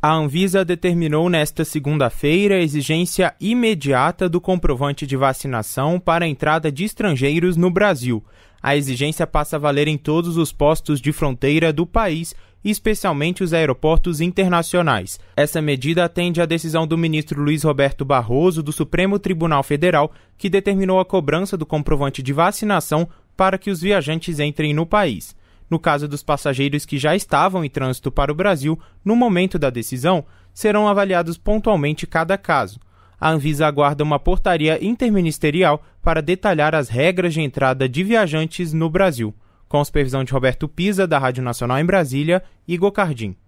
A Anvisa determinou nesta segunda-feira a exigência imediata do comprovante de vacinação para a entrada de estrangeiros no Brasil. A exigência passa a valer em todos os postos de fronteira do país, especialmente os aeroportos internacionais. Essa medida atende à decisão do ministro Luiz Roberto Barroso do Supremo Tribunal Federal, que determinou a cobrança do comprovante de vacinação para que os viajantes entrem no país. No caso dos passageiros que já estavam em trânsito para o Brasil, no momento da decisão, serão avaliados pontualmente cada caso. A Anvisa aguarda uma portaria interministerial para detalhar as regras de entrada de viajantes no Brasil. Com supervisão de Roberto Pisa, da Rádio Nacional em Brasília, Igor Cardim.